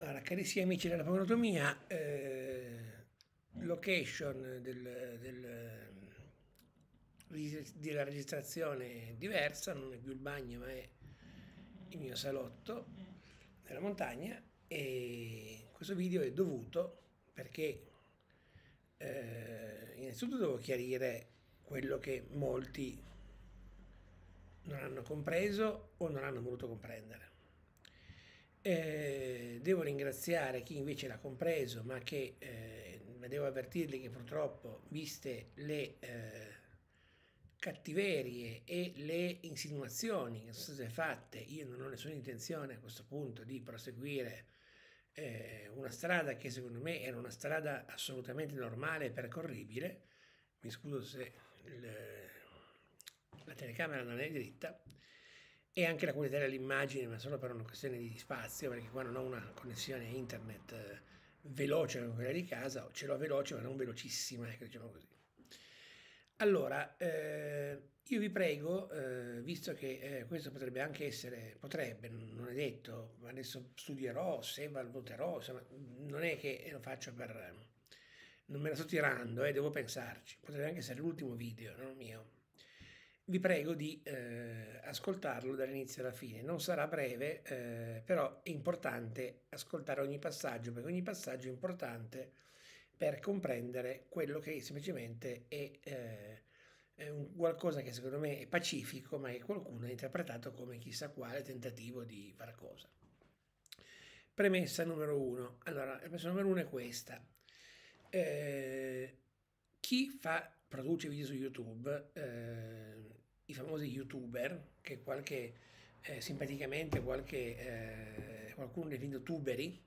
Allora, carissimi amici della Paurotomia, eh, location del, del, della registrazione è diversa, non è più il bagno ma è il mio salotto nella montagna e questo video è dovuto perché eh, innanzitutto devo chiarire quello che molti non hanno compreso o non hanno voluto comprendere eh, devo ringraziare chi invece l'ha compreso, ma che eh, devo avvertirli che purtroppo, viste le eh, cattiverie e le insinuazioni che sono state fatte, io non ho nessuna intenzione a questo punto di proseguire eh, una strada che secondo me era una strada assolutamente normale e percorribile. Mi scuso se le, la telecamera non è dritta e anche la qualità dell'immagine, ma solo per una questione di spazio, perché qua non ho una connessione internet eh, veloce come quella di casa, ce l'ho veloce ma non velocissima, ecco, diciamo così. Allora, eh, io vi prego, eh, visto che eh, questo potrebbe anche essere, potrebbe, non è detto, adesso studierò, se valuterò, insomma, non è che lo faccio per... non me la sto tirando, eh, devo pensarci, potrebbe anche essere l'ultimo video no, mio, vi prego di eh, ascoltarlo dall'inizio alla fine. Non sarà breve, eh, però è importante ascoltare ogni passaggio, perché ogni passaggio è importante per comprendere quello che semplicemente è, eh, è qualcosa che secondo me è pacifico, ma che qualcuno ha interpretato come chissà quale tentativo di far cosa. Premessa numero uno. Allora, la premessa numero uno è questa. Eh, chi fa produce video su YouTube eh, i famosi youtuber, che qualche, eh, simpaticamente qualche, eh, qualcuno li vende tuberi,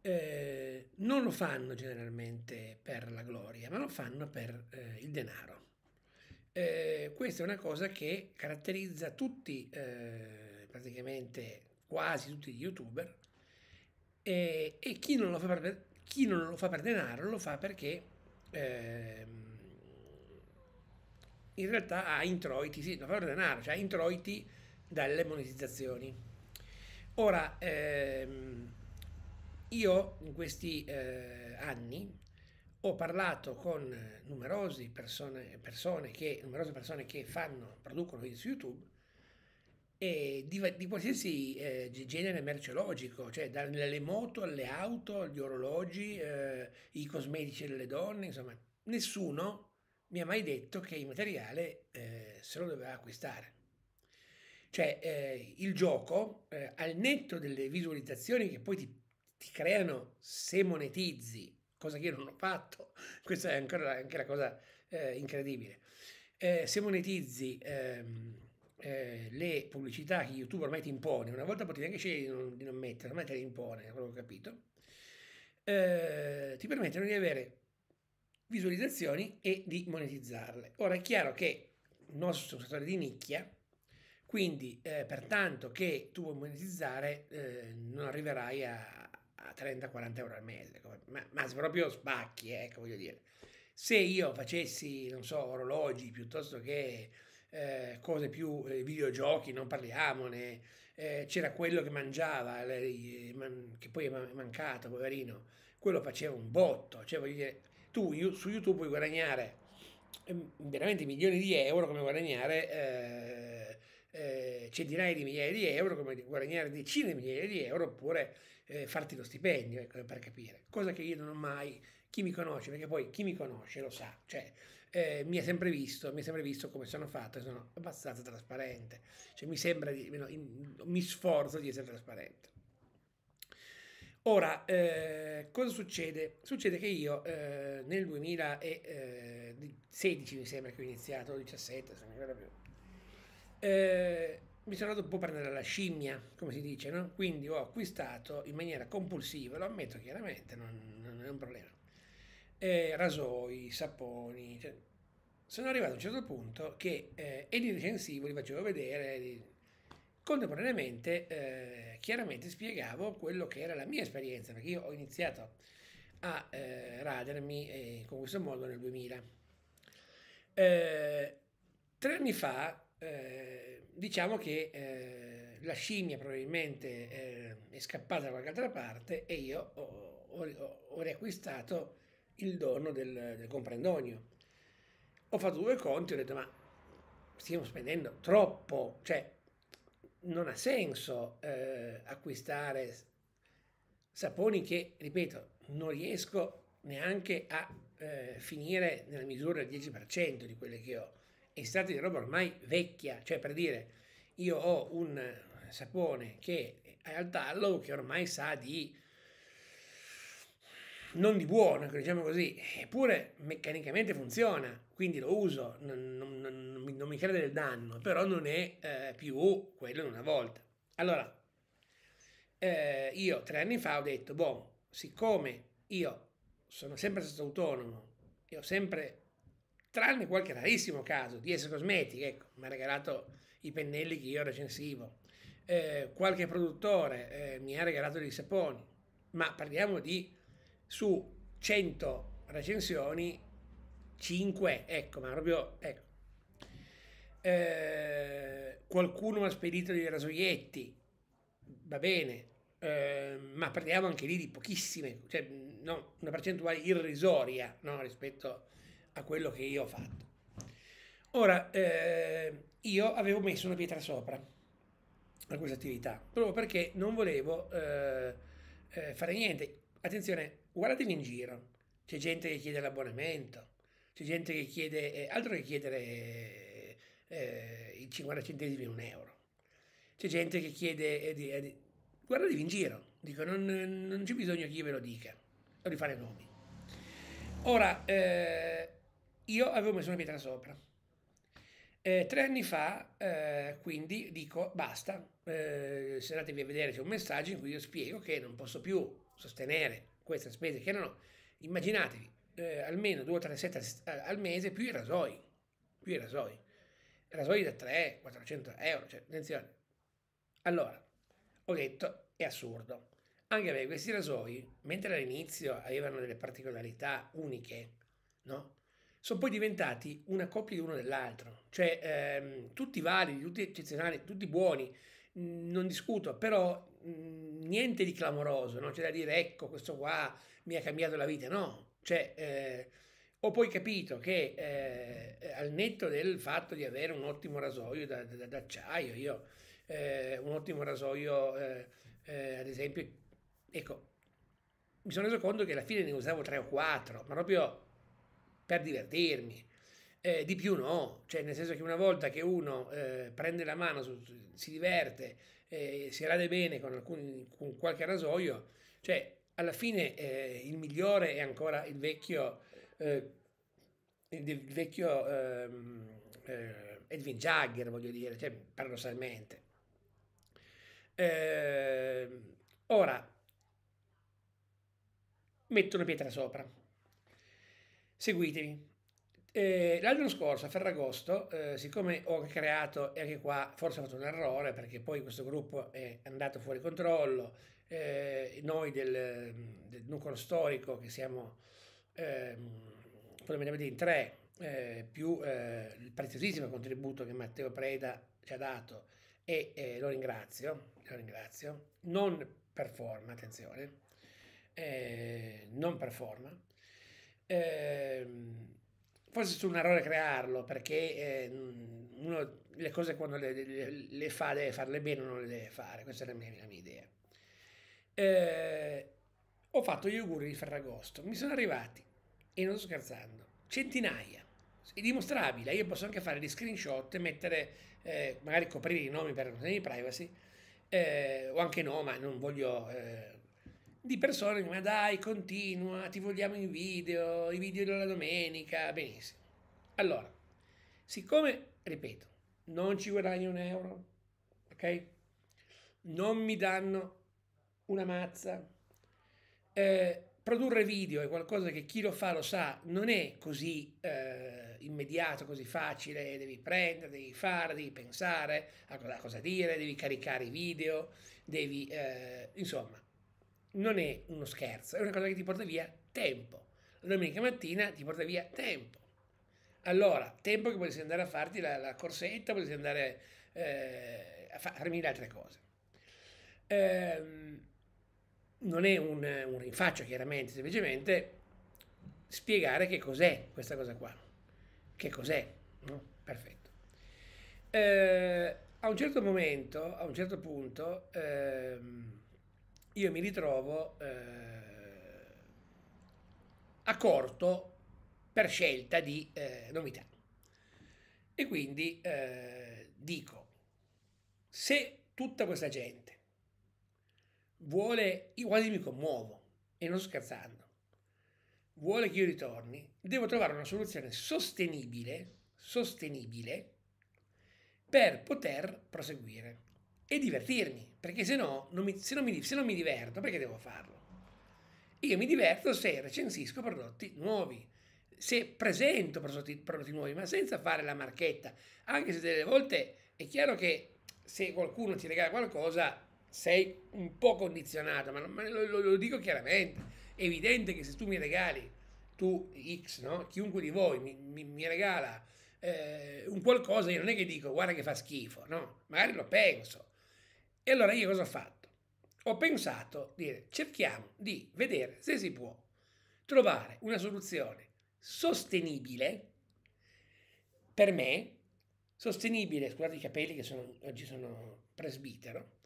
eh, non lo fanno generalmente per la gloria, ma lo fanno per eh, il denaro. Eh, questa è una cosa che caratterizza tutti, eh, praticamente quasi tutti gli youtuber, eh, e chi non, per, chi non, lo fa per, denaro lo fa perché ehm, in realtà ha introiti, sì, non parlo denaro, cioè ha introiti dalle monetizzazioni. Ora, ehm, io in questi eh, anni ho parlato con numerose persone, persone che, numerose persone che fanno, producono video su YouTube e di, di qualsiasi eh, genere merceologico, cioè dalle moto alle auto, agli orologi, eh, i cosmetici delle donne, insomma, nessuno mi ha mai detto che il materiale eh, se lo doveva acquistare. Cioè eh, il gioco, eh, al netto delle visualizzazioni che poi ti, ti, creano se monetizzi, cosa che io non ho fatto, questa è ancora anche la cosa eh, incredibile, eh, se monetizzi ehm, eh, le pubblicità che YouTube ormai ti impone, una volta potevi anche scegliere di non, di non mettere, ormai te le impone, quello che ho capito, ti permettono di avere visualizzazioni e di monetizzarle. Ora è chiaro che il nostro è un settore di nicchia, quindi eh, pertanto che tu vuoi monetizzare eh, non arriverai a, a 30-40 euro al mese, ma, ma proprio spacchi, ecco voglio dire. Se io facessi, non so, orologi piuttosto che eh, cose più eh, videogiochi, non parliamone, eh, c'era quello che mangiava, le, eh, man, che poi è mancato, poverino, quello faceva un botto, cioè voglio dire, tu su YouTube puoi guadagnare ehm, veramente milioni di euro come guadagnare eh, eh, centinaia di migliaia di euro, come guadagnare decine di migliaia di euro oppure eh, farti lo stipendio, ecco, per capire. Cosa che io non ho mai, chi mi conosce, perché poi chi mi conosce lo sa, cioè eh, mi ha sempre visto, mi ha sempre visto come sono fatto, e sono abbastanza trasparente, cioè mi sembra, di, mi sforzo di essere trasparente. Ora, eh, cosa succede? Succede che io eh, nel 2016, mi sembra che ho iniziato, 17, se non mi ricordo più, eh, mi sono andato un po' a prendere la scimmia, come si dice, no? quindi ho acquistato in maniera compulsiva, lo ammetto chiaramente, non, non è un problema, eh, rasoi, saponi. Cioè, sono arrivato a un certo punto che eh, e li recensivo, li facevo vedere, li, Contemporaneamente, eh, chiaramente spiegavo quello che era la mia esperienza, perché io ho iniziato a eh, radermi eh, con questo modo nel 2000. Eh, tre anni fa, eh, diciamo che eh, la scimmia probabilmente è scappata da qualche altra parte e io ho, ho, ho riacquistato il dono del, del comprendonio. Ho fatto due conti e ho detto, ma stiamo spendendo troppo, cioè non ha senso eh, acquistare saponi che, ripeto, non riesco neanche a eh, finire nella misura del 10% di quelle che ho. È stata di roba ormai vecchia, cioè per dire, io ho un sapone che è al tallo che ormai sa di non di buono, diciamo così, eppure meccanicamente funziona, quindi lo uso, non, non, non, non mi crede del danno, però non è eh, più quello di una volta. Allora, eh, io tre anni fa ho detto, boh, siccome io sono sempre stato autonomo e ho sempre, tranne qualche rarissimo caso, di essere cosmetica, ecco, mi ha regalato i pennelli che io recensivo, eh, qualche produttore eh, mi ha regalato dei saponi, ma parliamo di su 100 recensioni 5 ecco ma proprio ecco eh, qualcuno mi ha spedito dei rasoietti va bene eh, ma parliamo anche lì di pochissime cioè no, una percentuale irrisoria no, rispetto a quello che io ho fatto ora eh, io avevo messo una pietra sopra a questa attività proprio perché non volevo eh, eh, fare niente attenzione guardatevi in giro, c'è gente che chiede l'abbonamento, c'è gente che chiede, eh, altro che chiedere eh, eh i 50 centesimi un euro, c'è gente che chiede, eh, di, eh, di, guardatevi in giro, dico, non, non, c'è bisogno che io ve lo dica, non rifare nomi. Ora, eh, io avevo messo una pietra sopra. Eh, tre anni fa, eh, quindi, dico basta, eh, se andatevi a vedere c'è un messaggio in cui io spiego che non posso più sostenere queste spese che erano, immaginatevi, eh, almeno 2 3 set al mese più i rasoi, più i rasoi, rasoi da 3 400 euro, cioè, attenzione. Allora, ho detto, è assurdo, anche perché questi rasoi, mentre all'inizio avevano delle particolarità uniche, no? sono poi diventati una coppia di uno dell'altro, cioè ehm, tutti validi, tutti eccezionali, tutti buoni, non discuto, però niente di clamoroso, non c'è da dire ecco questo qua mi ha cambiato la vita, no, cioè, eh, ho poi capito che eh, al netto del fatto di avere un ottimo rasoio da, da, d'acciaio, io eh, un ottimo rasoio eh, eh, ad esempio, ecco, mi sono reso conto che alla fine ne usavo tre o quattro, ma proprio per divertirmi. Eh, di più no, cioè nel senso che una volta che uno eh, prende la mano, si diverte, eh, si rade bene con, alcuni, con qualche rasoio, cioè alla fine eh, il migliore è ancora il vecchio, eh, il vecchio ehm, eh, Edwin Jagger, voglio dire, cioè, paradossalmente. Ehm, ora, metto una pietra sopra. Seguitemi. Eh, l'anno scorso a Ferragosto, eh, siccome ho creato, e anche qua forse ho fatto un errore perché poi questo gruppo è andato fuori controllo, eh, noi del, del, nucleo storico che siamo fondamentalmente ehm, in tre, eh, più eh, il preziosissimo contributo che Matteo Preda ci ha dato e lo ringrazio, lo ringrazio, non per forma, attenzione, non per forma. Eh, forse è stato un errore crearlo perché eh, uno le cose quando le, le, le, fa deve farle bene o non le deve fare, questa è la mia, la mia idea. Eh, ho fatto gli auguri di Ferragosto, mi sono arrivati, e non sto scherzando, centinaia, è dimostrabile, io posso anche fare gli screenshot e mettere, eh, magari coprire i nomi per ragioni di privacy, eh, o anche no, ma non voglio, eh, di persone che ma dai continua, ti vogliamo i video, i video della domenica, benissimo. Allora, siccome, ripeto, non ci guadagno un euro, ok? Non mi danno una mazza, eh, produrre video è qualcosa che chi lo fa lo sa, non è così eh, immediato, così facile, devi prendere, devi fare, devi pensare a cosa, a cosa dire, devi caricare i video, devi, eh, insomma, non è uno scherzo, è una cosa che ti porta via tempo. La domenica mattina ti porta via tempo. Allora, tempo che potessi andare a farti la, la corsetta, potessi andare eh, a fare mille altre cose. Ehm, non è un, un rinfaccio, chiaramente, semplicemente spiegare che cos'è questa cosa qua. Che cos'è? No? Perfetto. Ehm, a un certo momento, a un certo punto, ehm, io mi ritrovo eh, a corto per scelta di eh, novità. E quindi eh, dico, se tutta questa gente vuole, io quasi mi commuovo, e non scherzando, vuole che io ritorni, devo trovare una soluzione sostenibile, sostenibile, per poter proseguire e divertirmi, perché se no, non mi, se, non mi, se non mi diverto, perché devo farlo? Io mi diverto se recensisco prodotti nuovi, se presento prodotti, prodotti nuovi, ma senza fare la marchetta, anche se delle volte è chiaro che se qualcuno ti regala qualcosa sei un po' condizionato, ma, lo, lo, lo, dico chiaramente, è evidente che se tu mi regali, tu X, no? chiunque di voi mi, mi, mi regala eh, un qualcosa, io non è che dico guarda che fa schifo, no, magari lo penso, e allora io cosa ho fatto? Ho pensato, dire, cerchiamo di vedere se si può trovare una soluzione sostenibile per me, sostenibile, scusate i capelli che sono, oggi sono presbitero,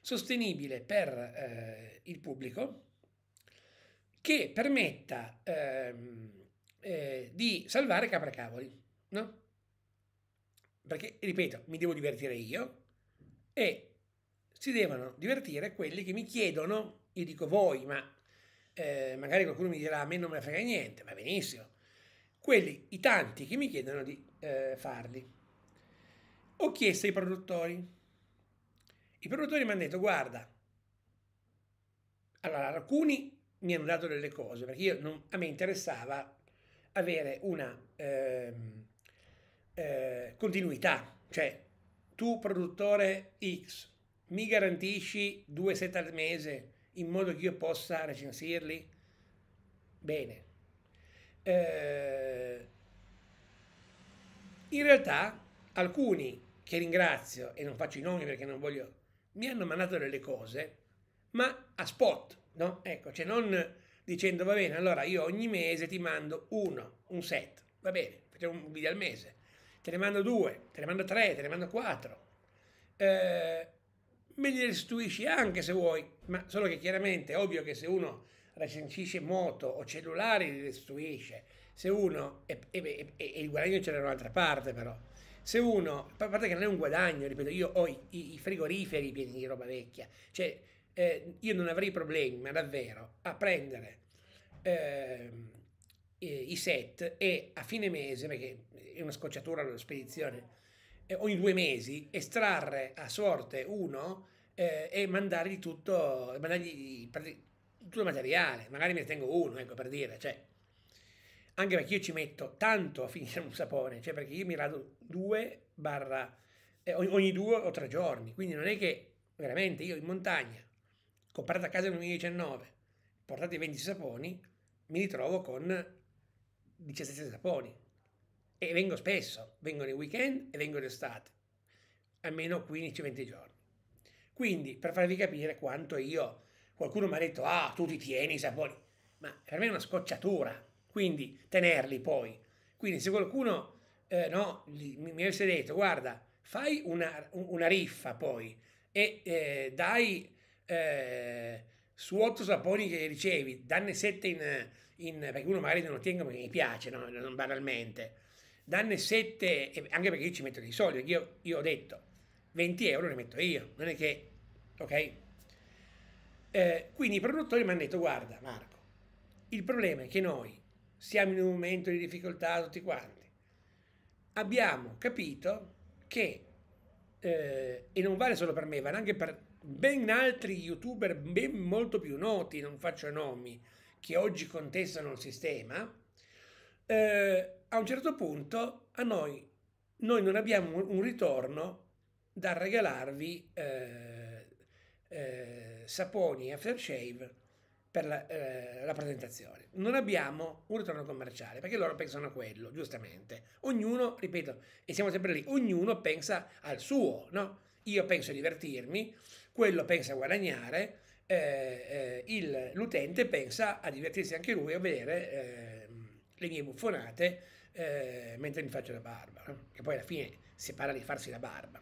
sostenibile per eh, il pubblico, che permetta ehm, eh, di salvare capracavoli, no? Perché, ripeto, mi devo divertire io e si devono divertire quelli che mi chiedono, io dico voi, ma eh, magari qualcuno mi dirà a me non me ne frega niente, ma benissimo, quelli, i tanti che mi chiedono di eh, farli. Ho chiesto ai produttori, i produttori mi hanno detto guarda, allora alcuni mi hanno dato delle cose perché io non, a me interessava avere una eh, eh, continuità, cioè tu produttore X mi garantisci due set al mese in modo che io possa recensirli? Bene. Eh, in realtà alcuni che ringrazio e non faccio i nomi perché non voglio, mi hanno mandato delle cose, ma a spot, no? Ecco, cioè non dicendo va bene, allora io ogni mese ti mando uno, un set, va bene, facciamo un video al mese, te ne mando due, te ne mando tre, te ne mando quattro. Eh, me li restituisci anche se vuoi, ma solo che chiaramente è ovvio che se uno recensisce moto o cellulari li restituisce, se uno, e, e, e, e il guadagno c'è da un'altra parte però, se uno, a parte che non è un guadagno, ripeto, io ho i, i frigoriferi pieni di roba vecchia, cioè eh, io non avrei problemi, ma davvero, a prendere eh, i set e a fine mese, perché è una scocciatura la spedizione, eh, ogni due mesi, estrarre a sorte uno eh, e mandargli tutto, mandargli tutto il materiale, magari me ne tengo uno, ecco per dire, cioè, anche perché io ci metto tanto a finire un sapone, cioè perché io mi rado due barra, eh, ogni, ogni, due o tre giorni, quindi non è che veramente io in montagna, comprato a casa nel 2019, portate 20 saponi, mi ritrovo con 17 saponi, e vengo spesso, vengo nei weekend e vengo d'estate, almeno 15-20 giorni. Quindi, per farvi capire quanto io, qualcuno mi ha detto, ah, tu ti tieni i saponi, ma per me è una scocciatura, quindi tenerli poi. Quindi se qualcuno, eh, no, mi, mi avesse detto, guarda, fai una, una riffa poi e eh, dai... Eh, su 8 saponi che ricevi, danne 7 in, in, perché uno magari non lo tiene perché mi piace, no? non banalmente Danne 7, anche perché io ci metto dei soldi, io, io ho detto 20 euro li metto io, non è che, ok? Eh, quindi i produttori mi hanno detto, guarda Marco, il problema è che noi siamo in un momento di difficoltà tutti quanti, abbiamo capito che, eh, e non vale solo per me, vale anche per ben altri youtuber ben molto più noti, non faccio nomi, che oggi contestano il sistema, eh, a un certo punto a noi, noi non abbiamo un ritorno da regalarvi eh, eh, saponi e aftershave per la, eh, la, presentazione. Non abbiamo un ritorno commerciale perché loro pensano a quello, giustamente. Ognuno, ripeto, e siamo sempre lì, ognuno pensa al suo, no? Io penso a divertirmi, quello pensa a guadagnare, eh, eh, il, l'utente pensa a divertirsi anche lui, a vedere ehm, le mie buffonate eh, mentre mi faccio la barba, che poi alla fine si parla di farsi la barba.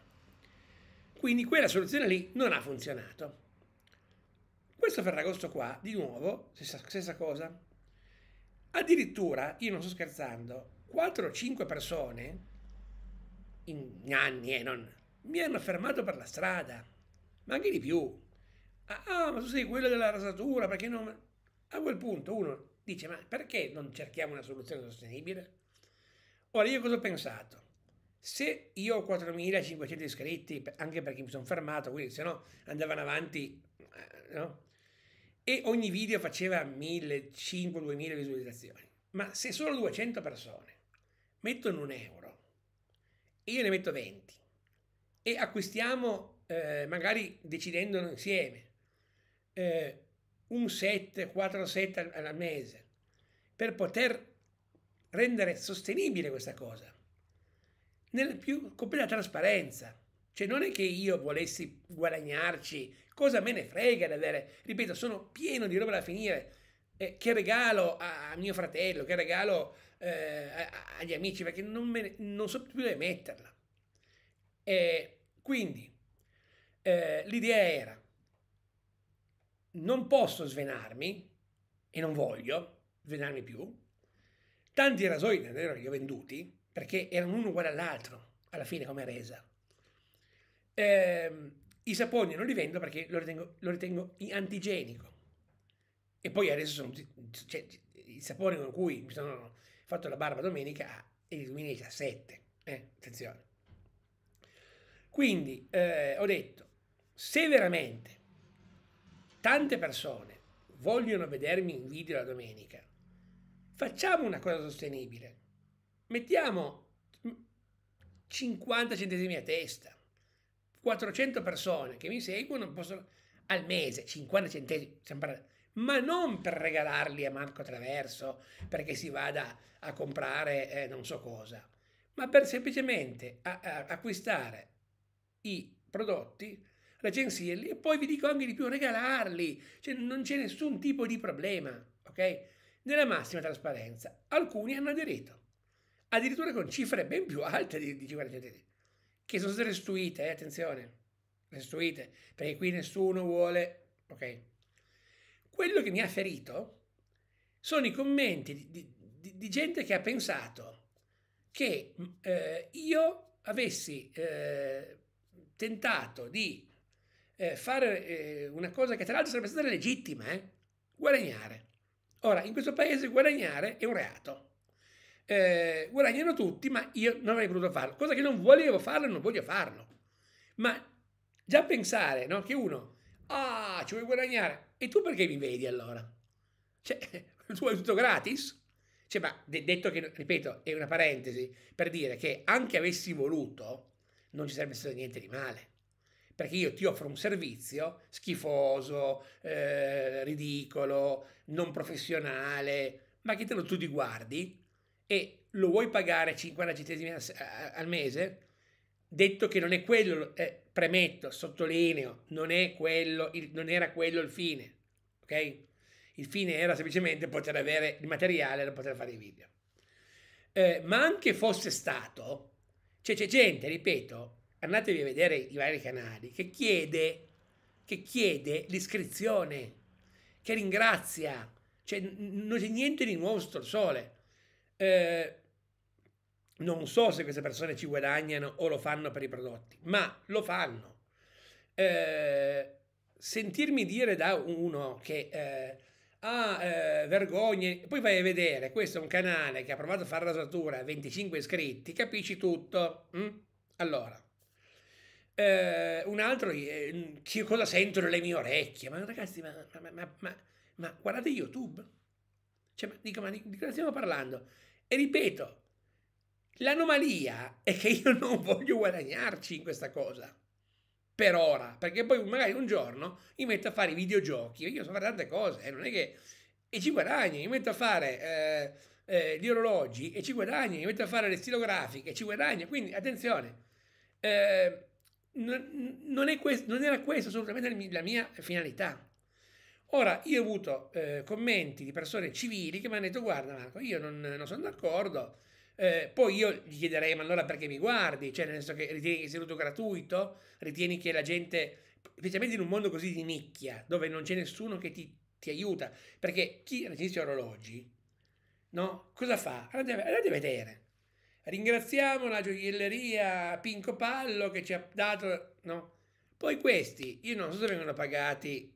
Quindi quella soluzione lì non ha funzionato. Questo Ferragosto qua, di nuovo, stessa, stessa cosa. Addirittura, io non sto scherzando, 4 o 5 persone, in anni e eh, non, mi hanno fermato per la strada, ma anche di più. Ah, ah, ma tu sei quello della rasatura, perché non... A quel punto uno dice, ma perché non cerchiamo una soluzione sostenibile? Ora io cosa ho pensato? Se io ho 4.500 iscritti, anche perché mi sono fermato, quindi se no andavano avanti, eh, no? E ogni video faceva 1.500-2.000 visualizzazioni. Ma se solo 200 persone mettono un euro e io ne metto 20 e acquistiamo, eh, magari decidendolo insieme, eh, un set, 4 set al, al mese per poter rendere sostenibile questa cosa nella più completa trasparenza. Cioè non è che io volessi guadagnarci, cosa me ne frega di avere, ripeto, sono pieno di roba da finire. Eh, che regalo a, a, mio fratello, che regalo eh, a, agli amici, perché non, ne, non, so più dove metterla. E quindi eh, l'idea era, non posso svenarmi, e non voglio svenarmi più, Tanti rasoi non erano li ho venduti perché erano uno uguale all'altro, alla fine come resa. Eh, I saponi non li vendo perché lo ritengo, lo ritengo antigenico. E poi adesso sono, cioè, i saponi con cui mi sono fatto la barba domenica è il 2017. Eh, attenzione. Quindi eh, ho detto, se veramente tante persone vogliono vedermi in video la domenica Facciamo una cosa sostenibile. Mettiamo 50 centesimi a testa. 400 persone che mi seguono possono, al mese, 50 centesimi, ma non per regalarli a Marco Traverso perché si vada a comprare eh, non so cosa, ma per semplicemente a, a, acquistare i prodotti, recensirli e poi vi dico anche di più, regalarli, cioè non c'è nessun tipo di problema, ok? nella massima trasparenza. Alcuni hanno aderito, addirittura con cifre ben più alte di, di 50 che sono state restituite, eh, attenzione, restituite, perché qui nessuno vuole... Ok. Quello che mi ha ferito sono i commenti di, di, di, gente che ha pensato che eh, io avessi eh, tentato di eh, fare eh, una cosa che tra l'altro sarebbe stata legittima, eh, guadagnare Ora, in questo paese guadagnare è un reato. Eh, guadagnano tutti, ma io non avrei voluto farlo. Cosa che non volevo farlo e non voglio farlo. Ma già pensare no, che uno, ah, ci vuoi guadagnare, e tu perché mi vedi allora? Cioè, tu vuoi tutto gratis? Cioè, ma detto che, ripeto, è una parentesi per dire che anche avessi voluto, non ci sarebbe stato niente di male perché io ti offro un servizio schifoso, eh, ridicolo, non professionale, ma che te lo tu ti guardi e lo vuoi pagare 50 centesimi al mese? Detto che non è quello, eh, premetto, sottolineo, non, è quello, il, non era quello il fine, ok? Il fine era semplicemente poter avere il materiale da poter fare i video. Eh, ma anche fosse stato, cioè c'è gente, ripeto, andatevi a vedere i vari canali, che chiede, che chiede l'iscrizione, che ringrazia, cioè non c'è niente di nuovo sotto il sole. Eh, non so se queste persone ci guadagnano o lo fanno per i prodotti, ma lo fanno. Eh, sentirmi dire da uno che eh, ah, eh, vergogne, poi vai a vedere, questo è un canale che ha provato a fare la rasatura, 25 iscritti, capisci tutto. Mm? Allora, eh, un altro, eh, mm, che cosa sento nelle mie orecchie? Ma ragazzi, ma, ma, ma, ma guardate YouTube? Cioè, dico, ma di, di cosa stiamo parlando? E ripeto, l'anomalia è che io non voglio guadagnarci in questa cosa. Per ora, perché poi magari un giorno mi metto a fare i videogiochi, io so fare tante cose, eh, non è che... E ci guadagno, mi metto a fare eh, eh, gli orologi e ci guadagno, mi metto a fare le stilografiche e ci guadagno. Quindi, attenzione, eh, non, questo, non, era questa assolutamente la mia finalità. Ora, io ho avuto eh, commenti di persone civili che mi hanno detto: Guarda, Marco, io non, non sono d'accordo. Eh, poi io gli chiederei: Ma allora perché mi guardi? Cioè, nel senso che ritieni che sia tutto gratuito? Ritieni che la gente, specialmente in un mondo così di nicchia, dove non c'è nessuno che ti, ti aiuta, perché chi registra orologi, no? Cosa fa? andate a vedere Ringraziamo la gioielleria Pinco Pallo che ci ha dato... No? Poi questi, io non so se vengono pagati,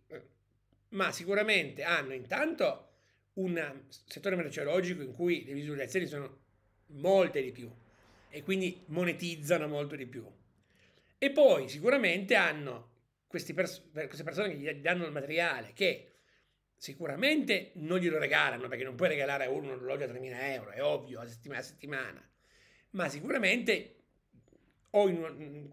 ma sicuramente hanno intanto un settore merceologico in cui le visualizzazioni sono molte di più e quindi monetizzano molto di più. E poi sicuramente hanno pers queste persone che gli danno il materiale che sicuramente non glielo regalano perché non puoi regalare a uno un orologio a 3.000 euro, è ovvio, a settimana a settimana ma sicuramente o in, mm, mm,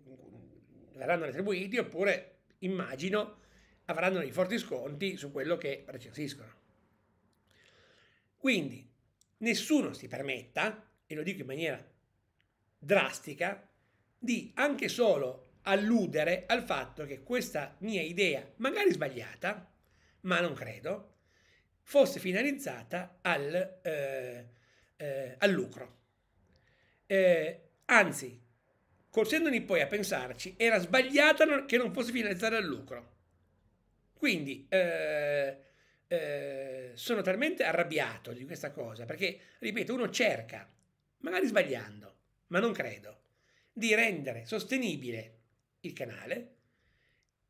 verranno retribuiti oppure immagino avranno dei forti sconti su quello che recensiscono. Quindi nessuno si permetta, e lo dico in maniera drastica, di anche solo alludere al fatto che questa mia idea, magari sbagliata, ma non credo, fosse finalizzata al, eh, eh, al lucro. Eh, anzi, corsendoni poi a pensarci, era sbagliata che non fosse finalizzata al lucro. Quindi eh, eh, sono talmente arrabbiato di questa cosa, perché, ripeto, uno cerca, magari sbagliando, ma non credo, di rendere sostenibile il canale.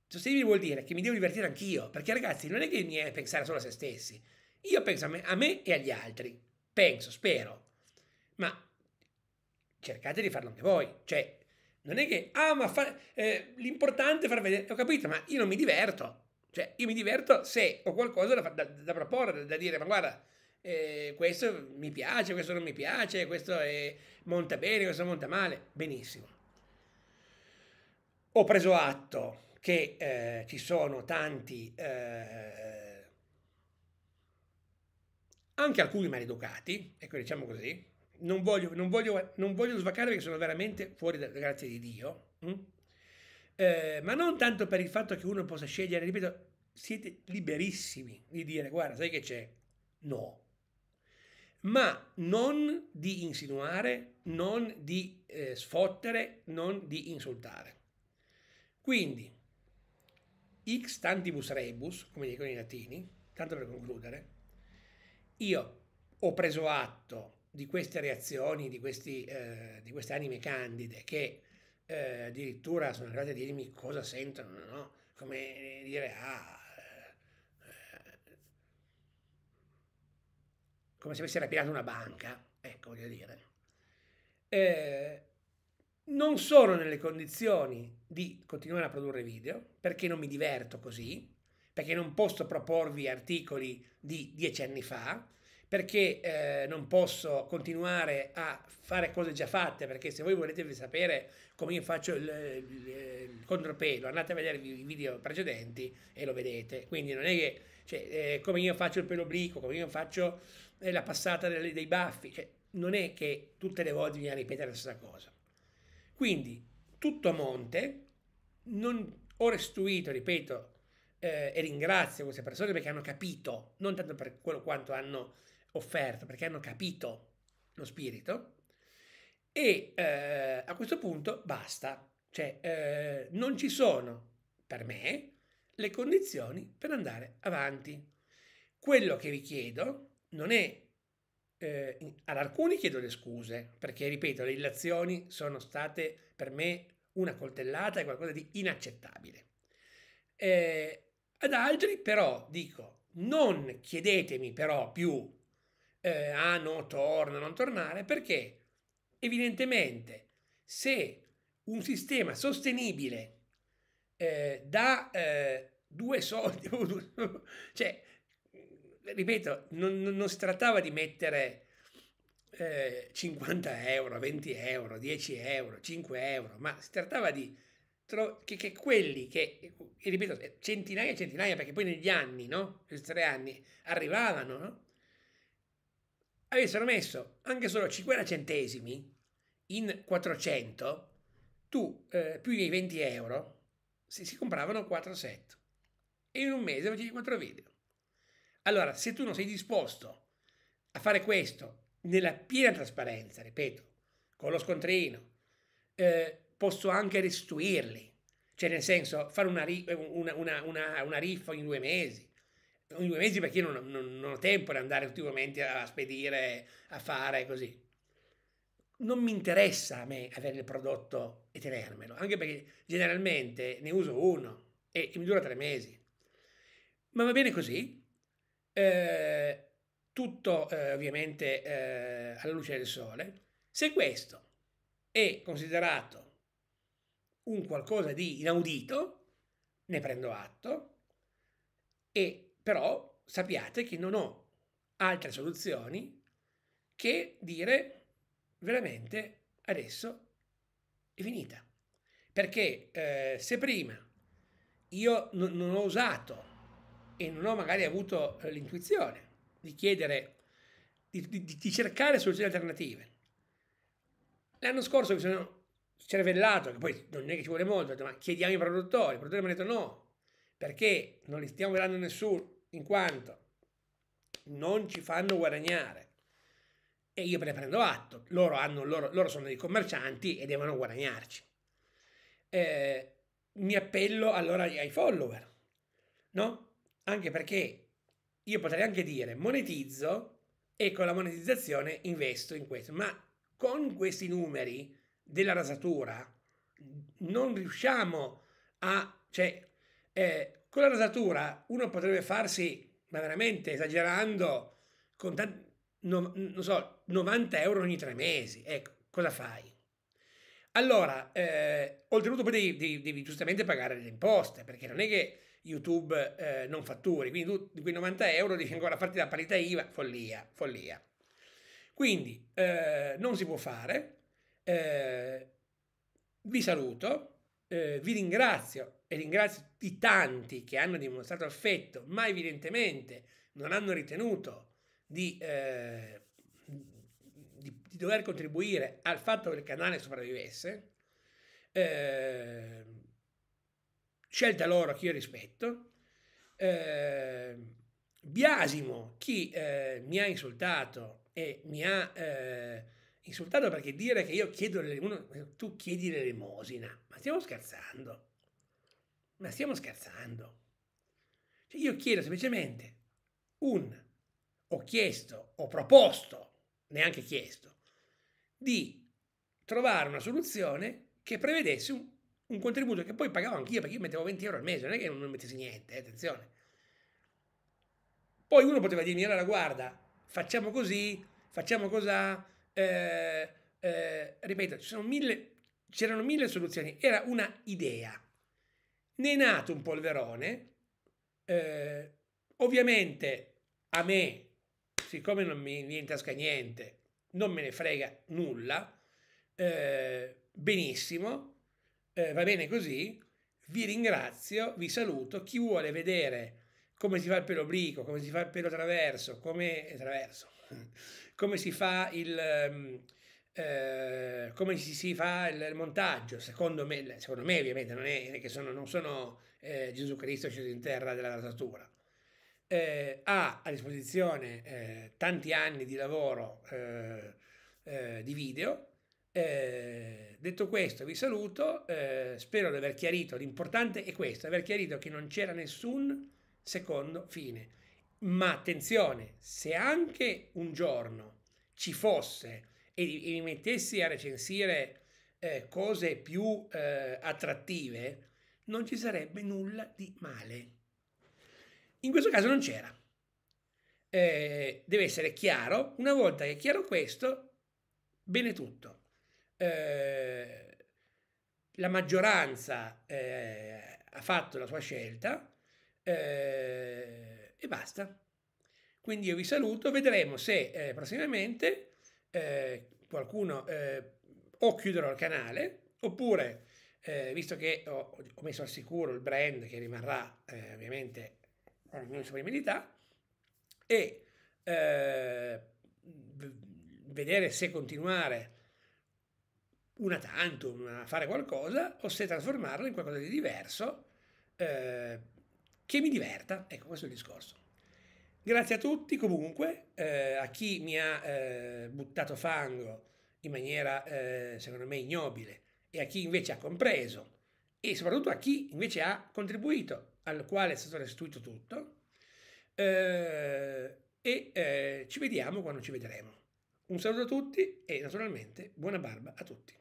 Sostenibile vuol dire che mi devo divertire anch'io, perché ragazzi non è che mi bisogna pensare solo a se stessi, io penso a me, a me e agli altri, penso, spero, ma cercate di farlo anche voi. Cioè, non è che, ah, ma fa, eh, l'importante è far vedere, ho capito, ma io non mi diverto. Cioè, io mi diverto se ho qualcosa da, da, da proporre, da dire, ma guarda, eh, questo mi piace, questo non mi piace, questo è, monta bene, questo monta male. Benissimo. Ho preso atto che eh, ci sono tanti, eh, anche alcuni maleducati, ecco diciamo così, non voglio, non voglio, non voglio svacare perché sono veramente fuori dalla grazia di Dio, mm? eh, ma non tanto per il fatto che uno possa scegliere, ripeto, siete liberissimi di dire guarda, sai che c'è? No. Ma non di insinuare, non di eh, sfottere, non di insultare. Quindi, ex tantibus rebus, come dicono i latini, tanto per concludere, io ho preso atto di queste reazioni, di, questi, eh, di queste anime candide che eh, addirittura sono arrivate a dirmi cosa sentono, no? come dire, ah, eh, come se avessi rapinato una banca, ecco, voglio dire. Eh, non sono nelle condizioni di continuare a produrre video perché non mi diverto così, perché non posso proporvi articoli di dieci anni fa, perché eh, non posso continuare a fare cose già fatte, perché se voi volete sapere come io faccio il, il, il contropelo, andate a vedere i video precedenti e lo vedete. Quindi non è che, cioè, eh, come io faccio il pelo obliquo, come io faccio eh, la passata dei, dei baffi, cioè, non è che tutte le volte bisogna ripetere la stessa cosa. Quindi tutto a monte, non ho restituito, ripeto, eh, e ringrazio queste persone perché hanno capito, non tanto per quello quanto hanno offerta, perché hanno capito lo spirito e eh, a questo punto basta, cioè eh, non ci sono per me le condizioni per andare avanti. Quello che vi chiedo non è eh, ad alcuni chiedo le scuse, perché ripeto, le illazioni sono state per me una coltellata e qualcosa di inaccettabile. Eh, ad altri però dico, non chiedetemi però più eh, ah no, torna, non tornare, perché evidentemente se un sistema sostenibile eh, dà eh, due soldi, cioè, ripeto, non, non, non, si trattava di mettere eh, 50 euro, 20 euro, 10 euro, 5 euro, ma si trattava di tro- che, che, quelli che, ripeto, centinaia e centinaia, perché poi negli anni, no? Questi tre anni, arrivavano, no? avessero messo anche solo 50 centesimi in 400, tu eh, più di 20 euro si, si compravano 4 set e in un mese facevi 4 video. Allora, se tu non sei disposto a fare questo nella piena trasparenza, ripeto, con lo scontrino, eh, posso anche restituirli, cioè nel senso fare una, una, una, una riffa in due mesi, ogni due mesi perché io non, non, non ho tempo di andare tutti i momenti a spedire, a fare così. Non mi interessa a me avere il prodotto e tenermelo, anche perché generalmente ne uso uno e, e mi dura tre mesi. Ma va bene così. Eh, tutto eh, ovviamente eh, alla luce del sole. Se questo è considerato un qualcosa di inaudito, ne prendo atto e però sappiate che non ho altre soluzioni che dire veramente adesso è finita. Perché eh, se prima io non, non ho usato e non ho magari avuto eh, l'intuizione di chiedere, di, di, di cercare soluzioni alternative. L'anno scorso mi sono cervellato, che poi non è che ci vuole molto, ho detto, ma chiediamo ai produttori, i produttori mi hanno detto no, perché non li stiamo vedendo nessuno, in quanto non ci fanno guadagnare. E io me ne prendo atto, loro, hanno, loro, loro sono dei commercianti e devono guadagnarci. Eh, mi appello allora ai follower, no? Anche perché io potrei anche dire monetizzo e con la monetizzazione investo in questo, ma con questi numeri della rasatura non riusciamo a, cioè, eh, con la rasatura uno potrebbe farsi, ma veramente esagerando, con tanti, no, non so, 90 euro ogni tre mesi. Ecco, cosa fai? Allora, eh, oltretutto poi devi, devi, devi, giustamente pagare le imposte, perché non è che YouTube eh, non fatturi, quindi tu di quei 90 euro devi ancora farti la parità IVA, follia, follia. Quindi eh, non si può fare, eh, vi saluto, eh, vi ringrazio e ringrazio i tanti che hanno dimostrato affetto, ma evidentemente non hanno ritenuto di, eh, di, di dover contribuire al fatto che il canale sopravvivesse. Eh, scelta loro che io rispetto. Eh, biasimo chi eh, mi ha insultato e mi ha eh, insultato perché dire che io chiedo l'elemosina, tu chiedi l'elemosina, ma stiamo scherzando ma stiamo scherzando. Cioè io chiedo semplicemente un, ho chiesto, ho proposto, neanche chiesto, di trovare una soluzione che prevedesse un, un contributo che poi pagavo anch'io perché io mettevo 20 euro al mese, non è che non mettessi niente, eh, attenzione. Poi uno poteva dirmi allora guarda, facciamo così, facciamo cos'ha, eh, eh, ripeto, mille, c'erano mille soluzioni, era una idea ne è nato un polverone, eh, ovviamente a me, siccome non mi, intasca niente, non me ne frega nulla, eh, benissimo, eh, va bene così, vi ringrazio, vi saluto, chi vuole vedere come si fa il pelo obliquo, come si fa il pelo traverso, come, traverso, come si fa il... Um, eh, come si, si fa il, il, montaggio, secondo me, secondo me ovviamente non è che sono, non sono eh, Gesù Cristo sceso in terra della razzatura, eh, ha a disposizione eh, tanti anni di lavoro eh, di video. detto questo vi saluto, spero di aver chiarito, l'importante è questo, aver chiarito che non c'era nessun secondo fine. Ma attenzione, se anche un giorno ci fosse e, e mi mettessi a recensire eh, cose più eh, attrattive, non ci sarebbe nulla di male. In questo caso non c'era. Eh, deve essere chiaro, una volta che è chiaro questo, bene tutto. Eh, la maggioranza eh, ha fatto la sua scelta eh, e basta. Quindi io vi saluto, vedremo se prossimamente eh, qualcuno eh, o chiuderò il canale oppure eh, visto che ho, ho, messo al sicuro il brand che rimarrà eh, ovviamente con la disponibilità e eh, vedere se continuare una tantum a fare qualcosa o se trasformarlo in qualcosa di diverso che mi diverta. Ecco, questo è il discorso. Grazie a tutti comunque, eh, a chi mi ha eh, buttato fango in maniera eh, secondo me ignobile e a chi invece ha compreso e soprattutto a chi invece ha contribuito, al quale è stato restituito tutto. Eh, e eh, ci vediamo quando ci vedremo. Un saluto a tutti e naturalmente buona barba a tutti.